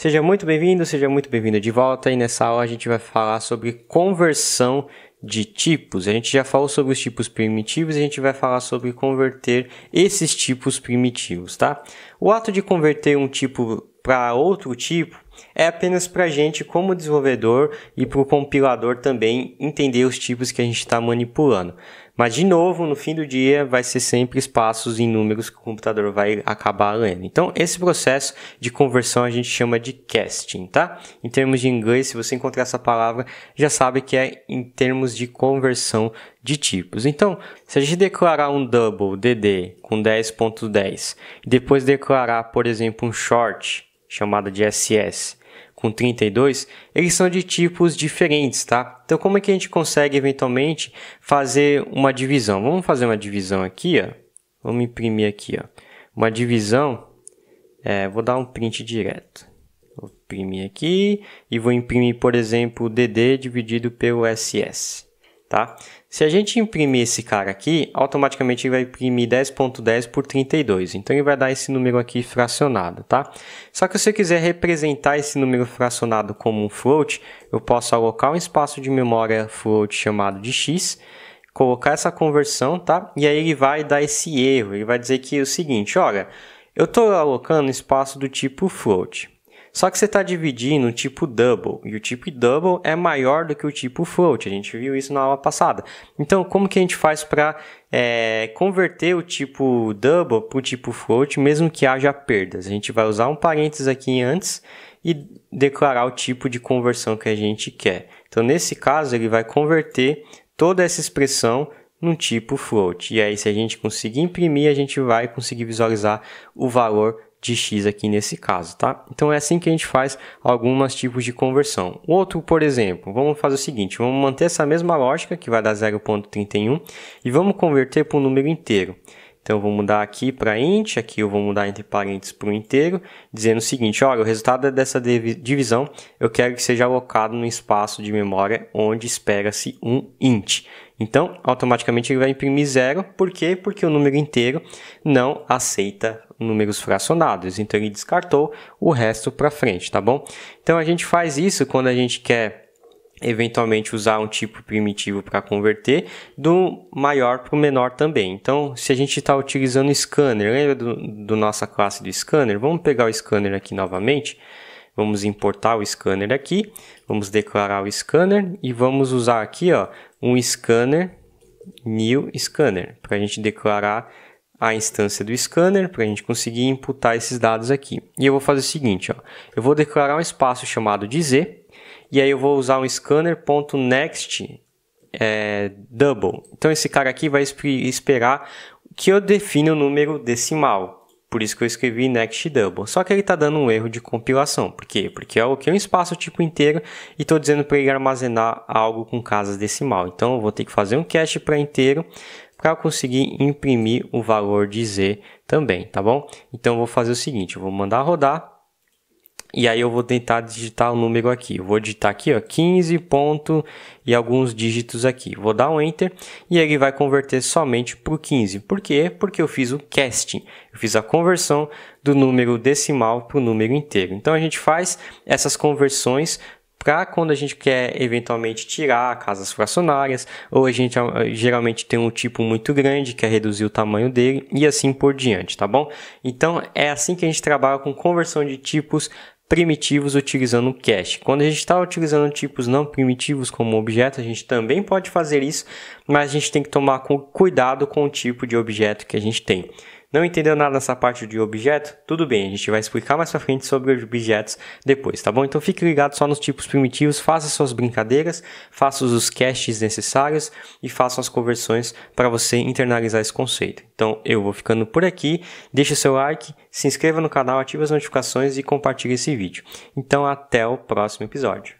Seja muito bem-vindo, seja muito bem-vindo de volta e nessa aula a gente vai falar sobre conversão de tipos. A gente já falou sobre os tipos primitivos e a gente vai falar sobre converter esses tipos primitivos, tá? O ato de converter um tipo para outro tipo é apenas para a gente, como desenvolvedor e para o compilador também, entender os tipos que a gente está manipulando. Mas, de novo, no fim do dia, vai ser sempre espaços em números que o computador vai acabar lendo. Então, esse processo de conversão a gente chama de casting, tá? Em termos de inglês, se você encontrar essa palavra, já sabe que é em termos de conversão de tipos. Então, se a gente declarar um double DD com 10.10 e depois declarar, por exemplo, um short chamada de SS, com 32, eles são de tipos diferentes, tá? Então, como é que a gente consegue, eventualmente, fazer uma divisão? Vamos fazer uma divisão aqui, ó. Vamos imprimir aqui, ó. Uma divisão, é, vou dar um print direto. Vou imprimir aqui e vou imprimir, por exemplo, DD dividido pelo SS, tá? Se a gente imprimir esse cara aqui, automaticamente ele vai imprimir 10.10 .10 por 32. Então ele vai dar esse número aqui fracionado, tá? Só que se eu quiser representar esse número fracionado como um float, eu posso alocar um espaço de memória float chamado de x, colocar essa conversão, tá? E aí ele vai dar esse erro, ele vai dizer que é o seguinte, olha, eu estou alocando espaço do tipo float. Só que você está dividindo o tipo double, e o tipo double é maior do que o tipo float, a gente viu isso na aula passada. Então, como que a gente faz para é, converter o tipo double para o tipo float, mesmo que haja perdas? A gente vai usar um parênteses aqui antes e declarar o tipo de conversão que a gente quer. Então, nesse caso, ele vai converter toda essa expressão num tipo float. E aí, se a gente conseguir imprimir, a gente vai conseguir visualizar o valor de x aqui nesse caso, tá? Então é assim que a gente faz alguns tipos de conversão. Outro, por exemplo, vamos fazer o seguinte, vamos manter essa mesma lógica que vai dar 0.31 e vamos converter para um número inteiro. Então eu vou mudar aqui para int, aqui eu vou mudar entre parênteses para o inteiro, dizendo o seguinte, olha, o resultado é dessa divisão eu quero que seja alocado no espaço de memória onde espera-se um int. Então, automaticamente ele vai imprimir zero, por quê? Porque o número inteiro não aceita números fracionados, então ele descartou o resto para frente, tá bom? Então a gente faz isso quando a gente quer eventualmente usar um tipo primitivo para converter do maior para o menor também. Então, se a gente está utilizando o scanner, lembra do, do, nossa classe do scanner? Vamos pegar o scanner aqui novamente. Vamos importar o scanner aqui, vamos declarar o scanner e vamos usar aqui ó, um scanner, new scanner, para a gente declarar a instância do scanner para a gente conseguir imputar esses dados aqui. E eu vou fazer o seguinte, ó, eu vou declarar um espaço chamado de z, e aí eu vou usar um scanner.next é, double. Então esse cara aqui vai esperar que eu defina o número decimal. Por isso que eu escrevi next double. Só que ele está dando um erro de compilação. Por quê? Porque é que é um espaço tipo inteiro e estou dizendo para ele armazenar algo com casas decimal. Então eu vou ter que fazer um cache para inteiro para conseguir imprimir o valor de z também, tá bom? Então eu vou fazer o seguinte, eu vou mandar rodar e aí eu vou tentar digitar o número aqui. Eu vou digitar aqui, ó, 15 ponto e alguns dígitos aqui. Vou dar um enter e ele vai converter somente para o 15. Por quê? Porque eu fiz o casting. Eu fiz a conversão do número decimal para o número inteiro. Então a gente faz essas conversões para quando a gente quer eventualmente tirar casas fracionárias, ou a gente eh, geralmente tem um tipo muito grande, quer reduzir o tamanho dele e assim por diante, tá bom? Então é assim que a gente trabalha com conversão de tipos primitivos utilizando o cache. Quando a gente está utilizando tipos não primitivos como objeto, a gente também pode fazer isso, mas a gente tem que tomar cuidado com o tipo de objeto que a gente tem. Não entendeu nada nessa parte de objeto? Tudo bem, a gente vai explicar mais pra frente sobre objetos depois, tá bom? Então fique ligado só nos tipos primitivos, faça suas brincadeiras, faça os caches necessários e faça as conversões para você internalizar esse conceito. Então eu vou ficando por aqui, deixa seu like, se inscreva no canal, ative as notificações e compartilhe esse vídeo. Então até o próximo episódio.